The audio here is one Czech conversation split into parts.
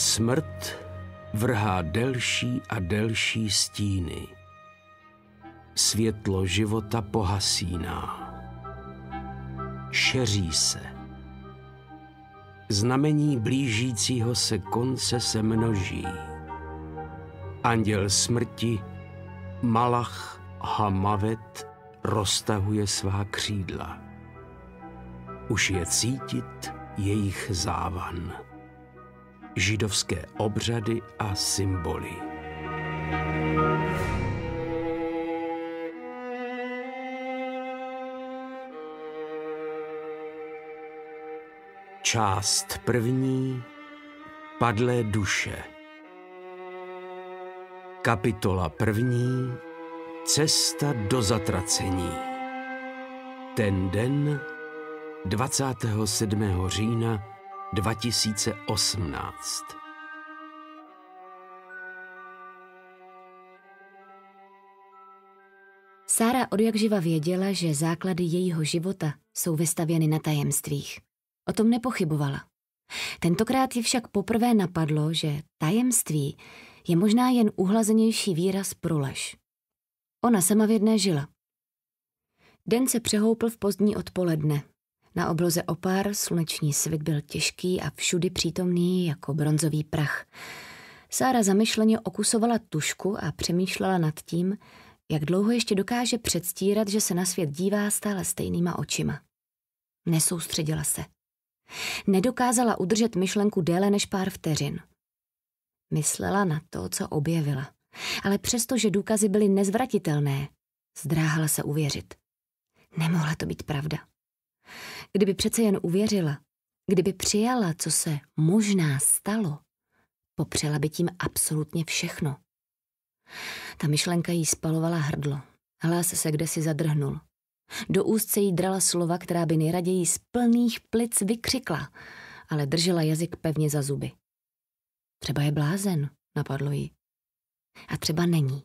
Smrt vrhá delší a delší stíny. Světlo života pohasíná. Šeří se. Znamení blížícího se konce se množí. Anděl smrti, Malach Hamavet, roztahuje svá křídla. Už je cítit jejich závan židovské obřady a symboly. Část první Padlé duše Kapitola první Cesta do zatracení Ten den 27. října 2018. Sára odjakživa věděla, že základy jejího života jsou vystavěny na tajemstvích. O tom nepochybovala. Tentokrát ji však poprvé napadlo, že tajemství je možná jen uhlazenější výraz pro lež. Ona sama v jedné žila. Den se přehoupl v pozdní odpoledne na obloze opar sluneční svit byl těžký a všudy přítomný jako bronzový prach. Sára zamyšleně okusovala tušku a přemýšlela nad tím, jak dlouho ještě dokáže předstírat, že se na svět dívá stále stejnýma očima. Nesoustředila se. Nedokázala udržet myšlenku déle než pár vteřin. Myslela na to, co objevila. Ale přestože důkazy byly nezvratitelné, zdráhala se uvěřit. Nemohla to být pravda. Kdyby přece jen uvěřila, kdyby přijala, co se možná stalo, popřela by tím absolutně všechno. Ta myšlenka jí spalovala hrdlo. Hlas se kde si zadrhnul. Do úst se jí drala slova, která by nejraději z plných plic vykřikla, ale držela jazyk pevně za zuby. Třeba je blázen, napadlo jí. A třeba není.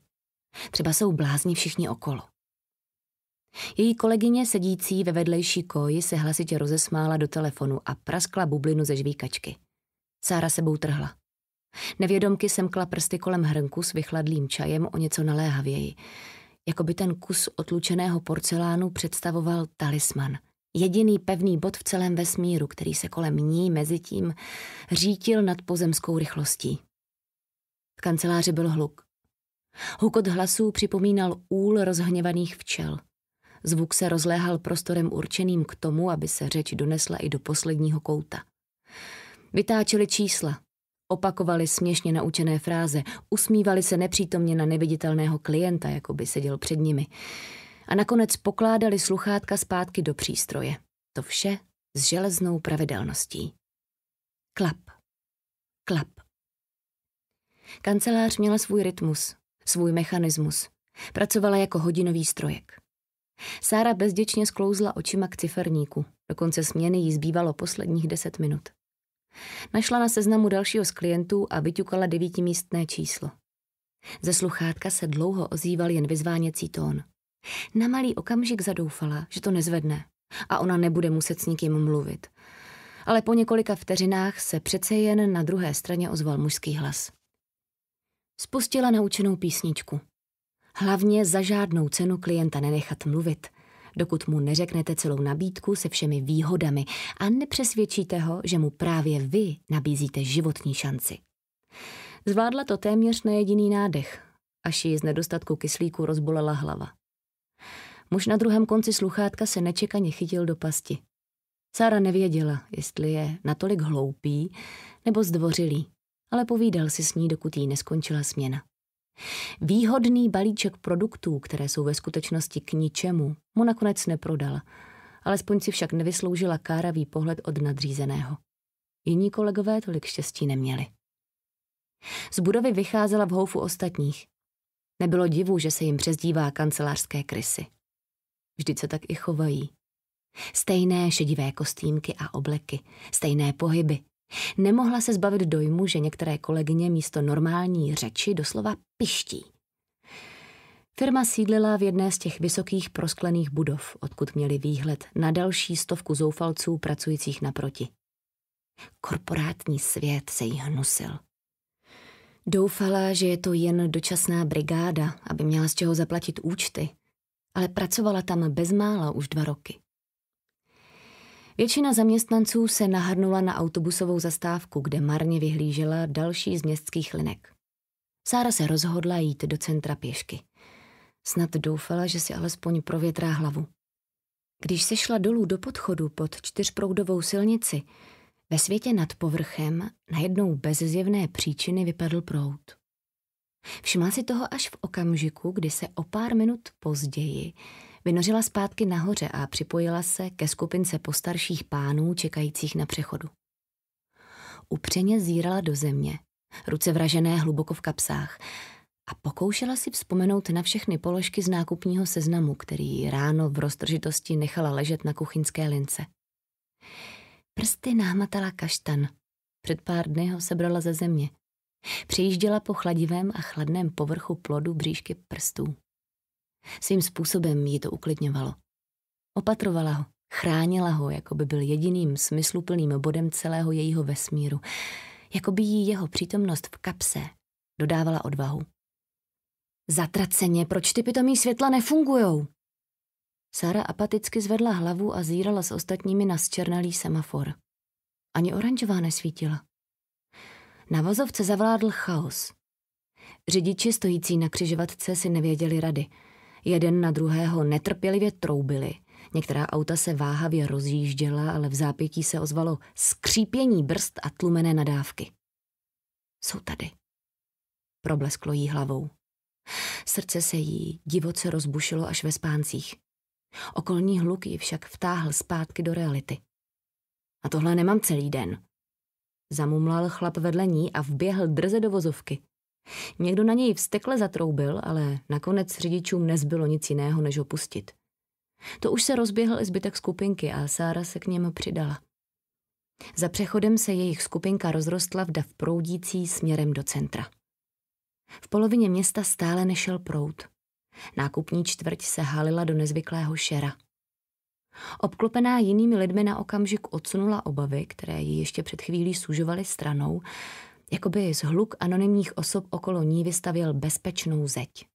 Třeba jsou blázni všichni okolo. Její kolegyně sedící ve vedlejší koji se hlasitě rozesmála do telefonu a praskla bublinu ze žvíkačky. Sára sebou trhla. Nevědomky semkla prsty kolem hrnku s vychladlým čajem o něco naléhavěji. Jako by ten kus otlučeného porcelánu představoval talisman. Jediný pevný bod v celém vesmíru, který se kolem ní mezitím řítil nad pozemskou rychlostí. V kanceláři byl hluk. Hukot hlasů připomínal úl rozhněvaných včel. Zvuk se rozléhal prostorem určeným k tomu, aby se řeč donesla i do posledního kouta. Vytáčeli čísla, opakovali směšně naučené fráze, usmívali se nepřítomně na neviditelného klienta, jako by seděl před nimi. A nakonec pokládali sluchátka zpátky do přístroje. To vše s železnou pravidelností. Klap. Klap. Kancelář měla svůj rytmus, svůj mechanismus. Pracovala jako hodinový strojek. Sára bezděčně sklouzla očima k ciferníku. Do konce směny jí zbývalo posledních deset minut. Našla na seznamu dalšího z klientů a vyťukala devítimístné číslo. Ze sluchátka se dlouho ozýval jen vyzváněcí tón. Na malý okamžik zadoufala, že to nezvedne a ona nebude muset s nikým mluvit. Ale po několika vteřinách se přece jen na druhé straně ozval mužský hlas. Spustila naučenou písničku. Hlavně za žádnou cenu klienta nenechat mluvit, dokud mu neřeknete celou nabídku se všemi výhodami a nepřesvědčíte ho, že mu právě vy nabízíte životní šanci. Zvládla to téměř na jediný nádech, až ji z nedostatku kyslíku rozbolela hlava. Muž na druhém konci sluchátka se nečekaně chytil do pasti. Sára nevěděla, jestli je natolik hloupý nebo zdvořilý, ale povídal si s ní, dokud jí neskončila směna. Výhodný balíček produktů, které jsou ve skutečnosti k ničemu, mu nakonec neprodal, alespoň si však nevysloužila káravý pohled od nadřízeného. Jiní kolegové tolik štěstí neměli. Z budovy vycházela v houfu ostatních. Nebylo divu, že se jim přezdívá kancelářské krysy. Vždyť se tak i chovají. Stejné šedivé kostýmky a obleky, stejné pohyby, Nemohla se zbavit dojmu, že některé kolegyně místo normální řeči doslova piští. Firma sídlila v jedné z těch vysokých prosklených budov, odkud měli výhled na další stovku zoufalců pracujících naproti. Korporátní svět se jí hnusil. Doufala, že je to jen dočasná brigáda, aby měla z čeho zaplatit účty, ale pracovala tam bezmála už dva roky. Většina zaměstnanců se nahrnula na autobusovou zastávku, kde marně vyhlížela další z městských linek. Sára se rozhodla jít do centra pěšky. Snad doufala, že si alespoň provětrá hlavu. Když se šla dolů do podchodu pod čtyřproudovou silnici, ve světě nad povrchem najednou bez zjevné příčiny vypadl prout. Všimla si toho až v okamžiku, kdy se o pár minut později vynořila zpátky nahoře a připojila se ke skupince postarších pánů čekajících na přechodu. Upřeně zírala do země, ruce vražené hluboko v kapsách, a pokoušela si vzpomenout na všechny položky z nákupního seznamu, který ráno v roztržitosti nechala ležet na kuchyňské lince. Prsty námatala kaštan. Před pár dny ho sebrala ze země. Přijížděla po chladivém a chladném povrchu plodu bříšky prstů. Svým způsobem ji to uklidňovalo. Opatrovala ho, chránila ho, jako by byl jediným smysluplným bodem celého jejího vesmíru, jako by jí jeho přítomnost v kapse dodávala odvahu. Zatraceně, proč ty pitomí světla nefungujou? Sara apaticky zvedla hlavu a zírala s ostatními na zčernalý semafor. Ani oranžová nesvítila. Na vozovce zavládl chaos. Řidiči stojící na křižovatce si nevěděli rady – Jeden na druhého netrpělivě troubili. Některá auta se váhavě rozjížděla, ale v zápětí se ozvalo skřípění brzd a tlumené nadávky. Jsou tady. Problesklo jí hlavou. Srdce se jí divoce rozbušilo až ve spáncích. Okolní hluk ji však vtáhl zpátky do reality. A tohle nemám celý den. Zamumlal chlap vedle ní a vběhl drze do vozovky. Někdo na něj vstekle zatroubil, ale nakonec řidičům nezbylo nic jiného, než opustit. To už se rozběhl i zbytek skupinky a Sára se k něm přidala. Za přechodem se jejich skupinka rozrostla v dav proudící směrem do centra. V polovině města stále nešel proud. Nákupní čtvrť se halila do nezvyklého šera. Obklopená jinými lidmi na okamžik odsunula obavy, které ji ještě před chvílí sužovaly stranou jako by z hluk anonymních osob okolo ní vystavil bezpečnou zeď.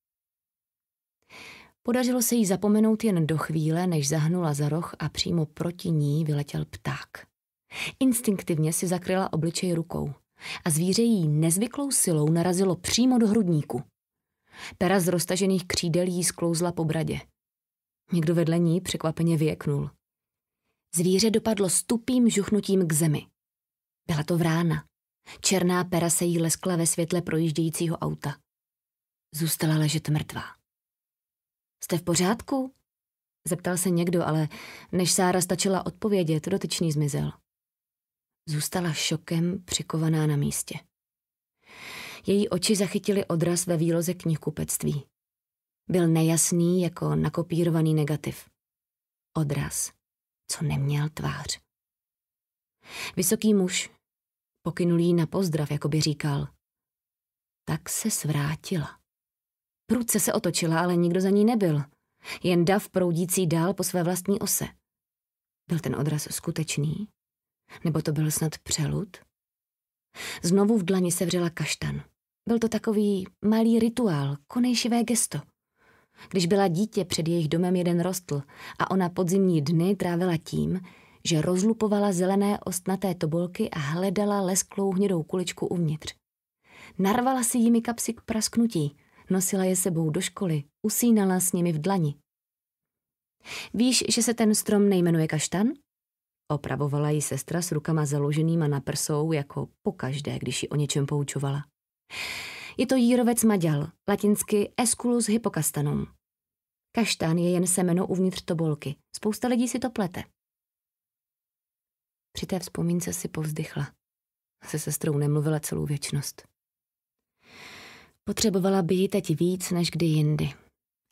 Podařilo se jí zapomenout jen do chvíle, než zahnula za roh a přímo proti ní vyletěl pták. Instinktivně si zakryla obličej rukou a zvíře jí nezvyklou silou narazilo přímo do hrudníku. Pera z roztažených křídel jí sklouzla po bradě. Někdo vedle ní překvapeně vyjeknul. Zvíře dopadlo stupým žuchnutím k zemi. Byla to vrána. Černá pera se jí leskla ve světle projíždějícího auta. Zůstala ležet mrtvá. Jste v pořádku? Zeptal se někdo, ale než Sára stačila odpovědět, dotyčný zmizel. Zůstala šokem přikovaná na místě. Její oči zachytili odraz ve výloze knihkupectví. Byl nejasný jako nakopírovaný negativ. Odraz, co neměl tvář. Vysoký muž, Pokynul jí na pozdrav, jako by říkal. Tak se svrátila. Prudce se otočila, ale nikdo za ní nebyl. Jen dav proudící dál po své vlastní ose. Byl ten odraz skutečný? Nebo to byl snad přelud? Znovu v dlani sevřela kaštan. Byl to takový malý rituál, konejšivé gesto. Když byla dítě, před jejich domem jeden rostl a ona podzimní dny trávila tím, že rozlupovala zelené ostnaté tobolky a hledala lesklou hnědou kuličku uvnitř. Narvala si jimi kapsy k prasknutí, nosila je sebou do školy, usínala s nimi v dlani. Víš, že se ten strom nejmenuje kaštan? Opravovala ji sestra s rukama založenýma na prsou, jako pokaždé, když ji o něčem poučovala. Je to jírovec maďal, latinsky Esculus hypokastanum. Kaštan je jen semeno uvnitř tobolky. Spousta lidí si to plete. Při té vzpomínce si povzdychla. Se sestrou nemluvila celou věčnost. Potřebovala by ji teď víc než kdy jindy,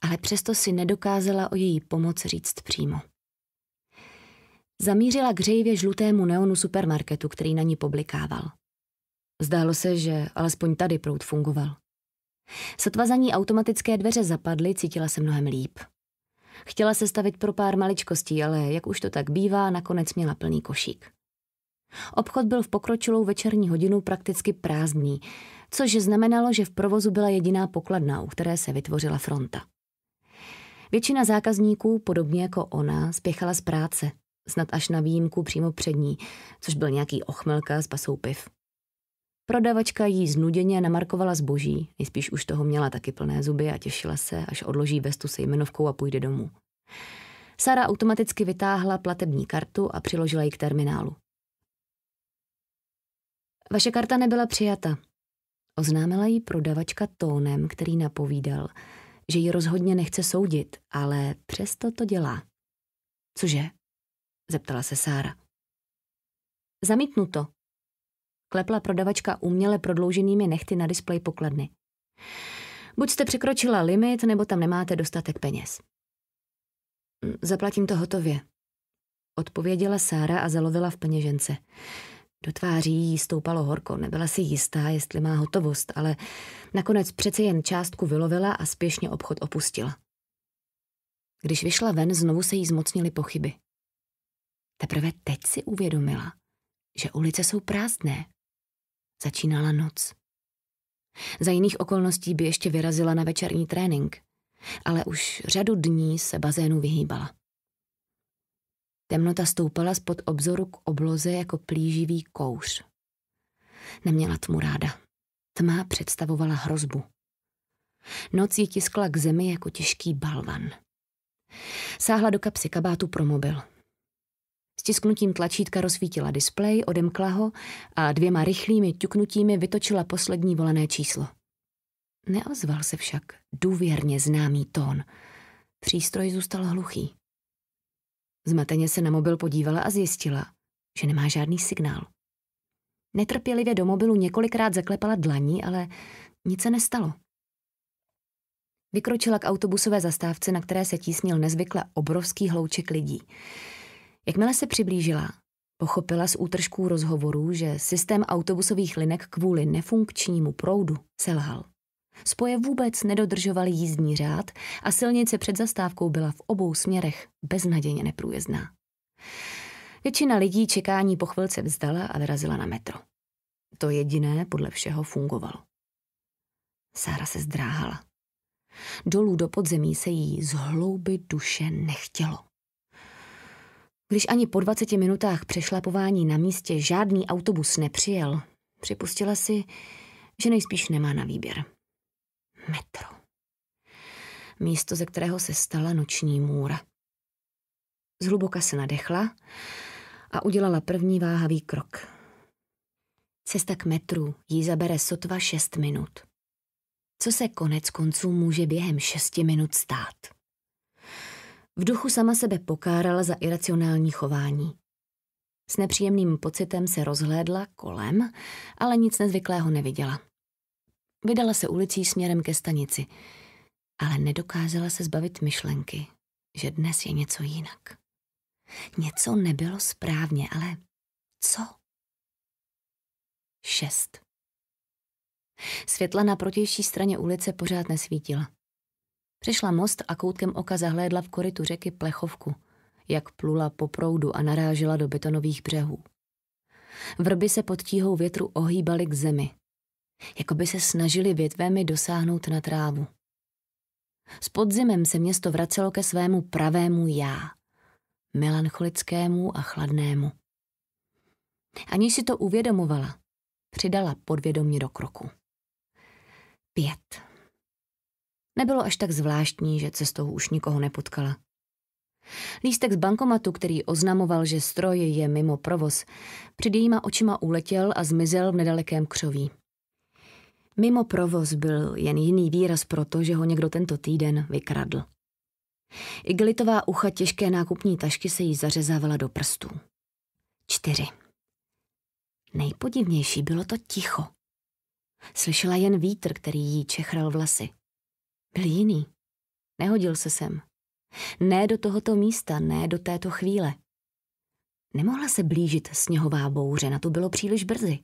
ale přesto si nedokázala o její pomoc říct přímo. Zamířila k hřejivě žlutému neonu supermarketu, který na ní publikával. Zdálo se, že alespoň tady prout fungoval. Sotva za ní automatické dveře zapadly, cítila se mnohem líp. Chtěla se stavit pro pár maličkostí, ale jak už to tak bývá, nakonec měla plný košík. Obchod byl v pokročilou večerní hodinu prakticky prázdný, což znamenalo, že v provozu byla jediná pokladna, u které se vytvořila fronta. Většina zákazníků, podobně jako ona, spěchala z práce, snad až na výjimku přímo před ní, což byl nějaký ochmelka z pasou piv. Prodavačka jí znuděně namarkovala zboží, nejspíš už toho měla taky plné zuby a těšila se, až odloží vestu se jmenovkou a půjde domů. Sara automaticky vytáhla platební kartu a přiložila ji k terminálu. Vaše karta nebyla přijata. Oznámila jí prodavačka tónem, který napovídal, že ji rozhodně nechce soudit, ale přesto to dělá. Cože? Zeptala se Sára. Zamítnuto, klepla prodavačka uměle prodlouženými nechty na displej pokladny. Buď jste překročila limit, nebo tam nemáte dostatek peněz. Hm, zaplatím to hotově, odpověděla Sára a zalovila v peněžence. Do tváří jí stoupalo horko, nebyla si jistá, jestli má hotovost, ale nakonec přece jen částku vylovila a spěšně obchod opustila. Když vyšla ven, znovu se jí zmocnily pochyby. Teprve teď si uvědomila, že ulice jsou prázdné. Začínala noc. Za jiných okolností by ještě vyrazila na večerní trénink, ale už řadu dní se bazénu vyhýbala. Temnota stoupala spod obzoru k obloze jako plíživý kouř. Neměla tmu ráda. Tma představovala hrozbu. Noc ji tiskla k zemi jako těžký balvan. Sáhla do kapsy kabátu pro mobil. Stisknutím tlačítka rozsvítila displej, odemkla ho a dvěma rychlými ťuknutími vytočila poslední volené číslo. Neozval se však důvěrně známý tón. Přístroj zůstal hluchý. Zmateně se na mobil podívala a zjistila, že nemá žádný signál. Netrpělivě do mobilu několikrát zaklepala dlaní, ale nic se nestalo. Vykročila k autobusové zastávce, na které se tísnil nezvykle obrovský hlouček lidí. Jakmile se přiblížila, pochopila z útržků rozhovorů, že systém autobusových linek kvůli nefunkčnímu proudu selhal. Spoje vůbec nedodržovaly jízdní řád a silnice před zastávkou byla v obou směrech beznadějně neprůjezdná. Většina lidí čekání po chvilce vzdala a vyrazila na metro. To jediné podle všeho fungovalo. Sára se zdráhala. Dolů do podzemí se jí z hlouby duše nechtělo. Když ani po 20 minutách přešlapování na místě žádný autobus nepřijel, připustila si, že nejspíš nemá na výběr. Metro. Místo, ze kterého se stala noční můra. Zhluboka se nadechla a udělala první váhavý krok. Cesta k metru jí zabere sotva šest minut. Co se konec konců může během šesti minut stát? V duchu sama sebe pokárala za iracionální chování. S nepříjemným pocitem se rozhlédla kolem, ale nic nezvyklého neviděla. Vydala se ulicí směrem ke stanici, ale nedokázala se zbavit myšlenky, že dnes je něco jinak. Něco nebylo správně, ale co? Šest. Světla na protější straně ulice pořád nesvítila. Přišla most a koutkem oka zahlédla v korytu řeky plechovku, jak plula po proudu a narážela do betonových břehů. Vrby se pod tíhou větru ohýbaly k zemi, jako by se snažili větvemi dosáhnout na trávu. S podzimem se město vracelo ke svému pravému já, melancholickému a chladnému. Ani si to uvědomovala, přidala podvědomě do kroku. Pět. Nebylo až tak zvláštní, že cestou už nikoho nepotkala. Lístek z bankomatu, který oznamoval, že stroj je mimo provoz, před jejíma očima uletěl a zmizel v nedalekém křoví. Mimo provoz byl jen jiný výraz proto, že ho někdo tento týden vykradl. Iglitová ucha těžké nákupní tašky se jí zařezávala do prstů. Čtyři. Nejpodivnější bylo to ticho. Slyšela jen vítr, který jí čechral vlasy. Byl jiný. Nehodil se sem. Ne do tohoto místa, ne do této chvíle. Nemohla se blížit sněhová bouře, na to bylo příliš brzy.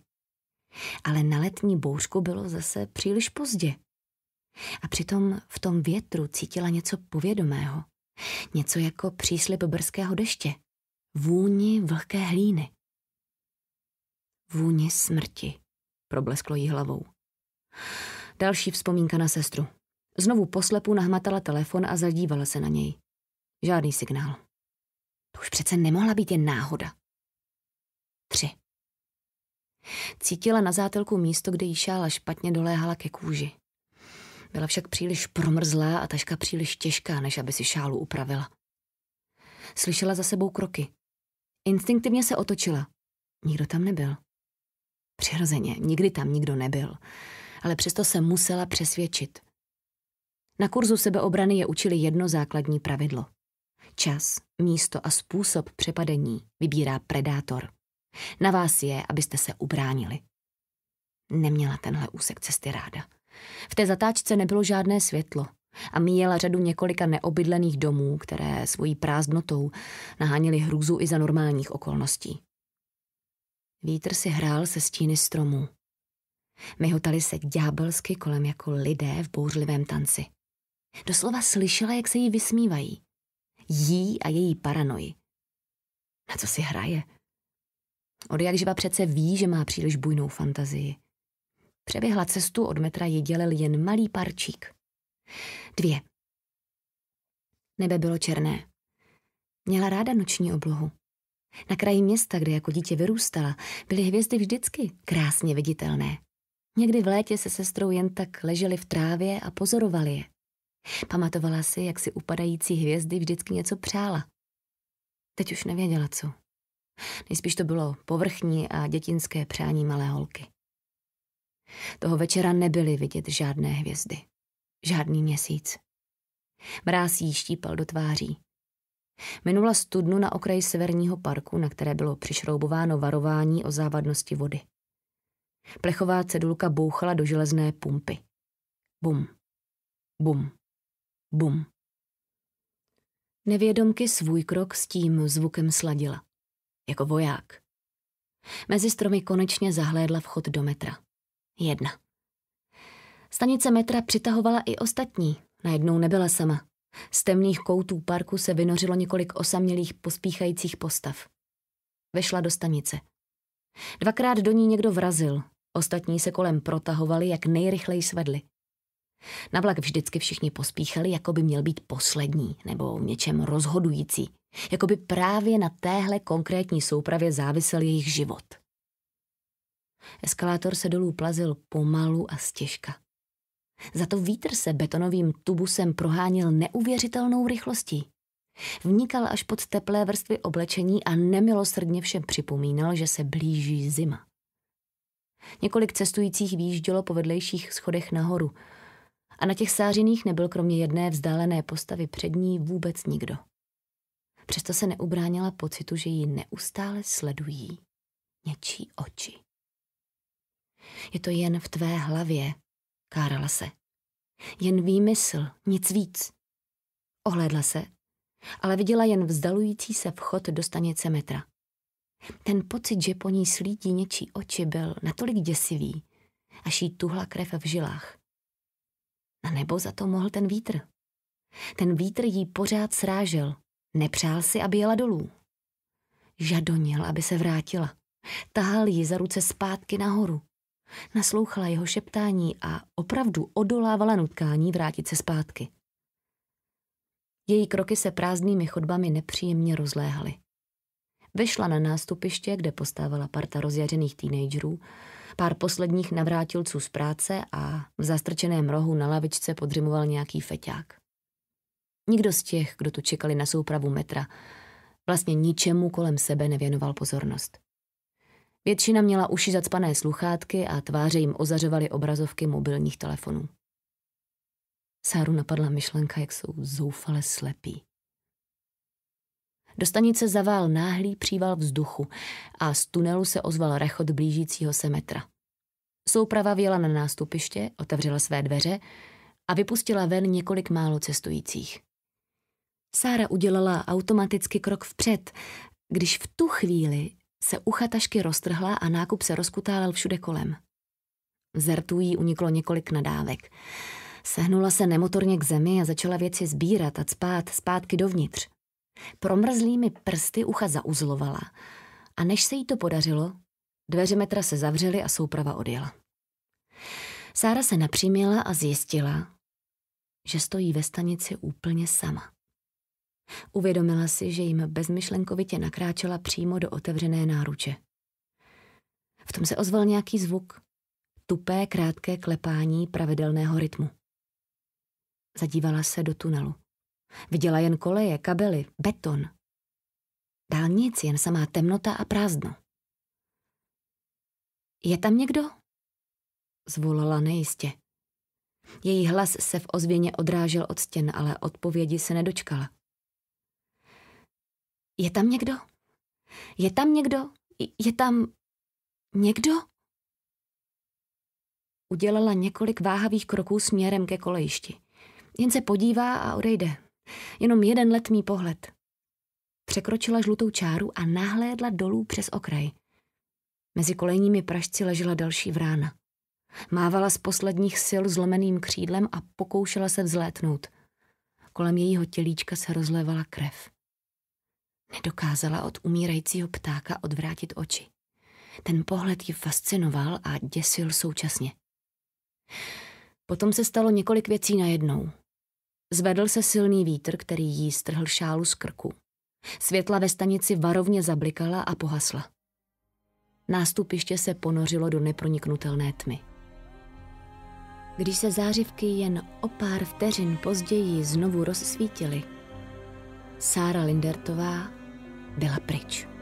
Ale na letní bouřku bylo zase příliš pozdě. A přitom v tom větru cítila něco povědomého. Něco jako příslip brzkého deště. Vůni vlhké hlíny. Vůni smrti, problesklo jí hlavou. Další vzpomínka na sestru. Znovu poslepu nahmatala telefon a zadívala se na něj. Žádný signál. To už přece nemohla být jen náhoda. Tři. Cítila na zátelku místo, kde jí šála špatně doléhala ke kůži. Byla však příliš promrzlá a taška příliš těžká, než aby si šálu upravila. Slyšela za sebou kroky. Instinktivně se otočila. Nikdo tam nebyl. Přirozeně, nikdy tam nikdo nebyl. Ale přesto se musela přesvědčit. Na kurzu sebeobrany je učili jedno základní pravidlo. Čas, místo a způsob přepadení vybírá predátor. Na vás je, abyste se ubránili. Neměla tenhle úsek cesty ráda. V té zatáčce nebylo žádné světlo a míjela řadu několika neobydlených domů, které svojí prázdnotou naháněly hrůzu i za normálních okolností. Vítr si hrál se stíny stromů. Myhotali se ďábelsky kolem jako lidé v bouřlivém tanci. Doslova slyšela, jak se jí vysmívají. Jí a její paranoji. Na co si hraje? Od jak živa přece ví, že má příliš bujnou fantazii. Přeběhla cestu, od metra ji dělil jen malý parčík. Dvě. Nebe bylo černé. Měla ráda noční oblohu. Na kraji města, kde jako dítě vyrůstala, byly hvězdy vždycky krásně viditelné. Někdy v létě se sestrou jen tak leželi v trávě a pozorovali je. Pamatovala si, jak si upadající hvězdy vždycky něco přála. Teď už nevěděla, co. Nejspíš to bylo povrchní a dětinské přání malé holky. Toho večera nebyly vidět žádné hvězdy. Žádný měsíc. Mráz jí štípal do tváří. Minula studnu na okraji severního parku, na které bylo přišroubováno varování o závadnosti vody. Plechová cedulka bouchala do železné pumpy. Bum. Bum. Bum. Nevědomky svůj krok s tím zvukem sladila. Jako voják. Mezi stromy konečně zahlédla vchod do metra. Jedna. Stanice metra přitahovala i ostatní. Najednou nebyla sama. Z temných koutů parku se vynořilo několik osamělých pospíchajících postav. Vešla do stanice. Dvakrát do ní někdo vrazil. Ostatní se kolem protahovali, jak nejrychleji svedli. Na vlak vždycky všichni pospíchali, jako by měl být poslední nebo v něčem rozhodující. Jako by právě na téhle konkrétní soupravě závisel jejich život. Eskalátor se dolů plazil pomalu a stěžka. Za to vítr se betonovým tubusem proháněl neuvěřitelnou rychlostí. Vnikal až pod teplé vrstvy oblečení a nemilosrdně všem připomínal, že se blíží zima. Několik cestujících výjíždělo po vedlejších schodech nahoru – a na těch sářiných nebyl kromě jedné vzdálené postavy před ní vůbec nikdo. Přesto se neubránila pocitu, že ji neustále sledují něčí oči. Je to jen v tvé hlavě, kárala se. Jen výmysl, nic víc. Ohlédla se, ale viděla jen vzdalující se vchod do stanice metra. Ten pocit, že po ní slítí něčí oči, byl natolik děsivý, až jí tuhla krev v žilách. A nebo za to mohl ten vítr. Ten vítr jí pořád srážel. Nepřál si, aby jela dolů. Žadonil, aby se vrátila. Tahal ji za ruce zpátky nahoru. Naslouchala jeho šeptání a opravdu odolávala nutkání vrátit se zpátky. Její kroky se prázdnými chodbami nepříjemně rozléhaly. Vešla na nástupiště, kde postávala parta rozjařených teenagerů pár posledních navrátilců z práce a v zastrčeném rohu na lavičce podřimoval nějaký feťák. Nikdo z těch, kdo tu čekali na soupravu metra, vlastně ničemu kolem sebe nevěnoval pozornost. Většina měla uši zacpané sluchátky a tváře jim ozařovaly obrazovky mobilních telefonů. Sáru napadla myšlenka, jak jsou zoufale slepí. Do stanice zavál náhlý příval vzduchu a z tunelu se ozval rechot blížícího se metra. Souprava vjela na nástupiště, otevřela své dveře a vypustila ven několik málo cestujících. Sára udělala automaticky krok vpřed, když v tu chvíli se ucha tašky roztrhla a nákup se rozkutálel všude kolem. Zertů jí uniklo několik nadávek. Sehnula se nemotorně k zemi a začala věci sbírat a spát zpátky dovnitř. Promrzlými prsty ucha zauzlovala a než se jí to podařilo, dveře metra se zavřely a souprava odjela. Sára se napřímila a zjistila, že stojí ve stanici úplně sama. Uvědomila si, že jim bezmyšlenkovitě nakráčela přímo do otevřené náruče. V tom se ozval nějaký zvuk. Tupé, krátké klepání pravidelného rytmu. Zadívala se do tunelu. Viděla jen koleje, kabely, beton. Dál nic, jen samá temnota a prázdno. Je tam někdo? Zvolala nejistě. Její hlas se v ozvěně odrážel od stěn, ale odpovědi se nedočkala. Je tam někdo? Je tam někdo? Je tam někdo? Udělala několik váhavých kroků směrem ke kolejišti. Jen se podívá a odejde. Jenom jeden letmý pohled. Překročila žlutou čáru a nahlédla dolů přes okraj. Mezi kolejními pražci ležela další vrána. Mávala z posledních sil zlomeným křídlem a pokoušela se vzlétnout. Kolem jejího tělíčka se rozlévala krev. Nedokázala od umírajícího ptáka odvrátit oči. Ten pohled ji fascinoval a děsil současně. Potom se stalo několik věcí najednou. Zvedl se silný vítr, který jí strhl šálu z krku. Světla ve stanici varovně zablikala a pohasla. Nástupiště se ponořilo do neproniknutelné tmy. Když se zářivky jen o pár vteřin později znovu rozsvítily, Sára Lindertová byla pryč.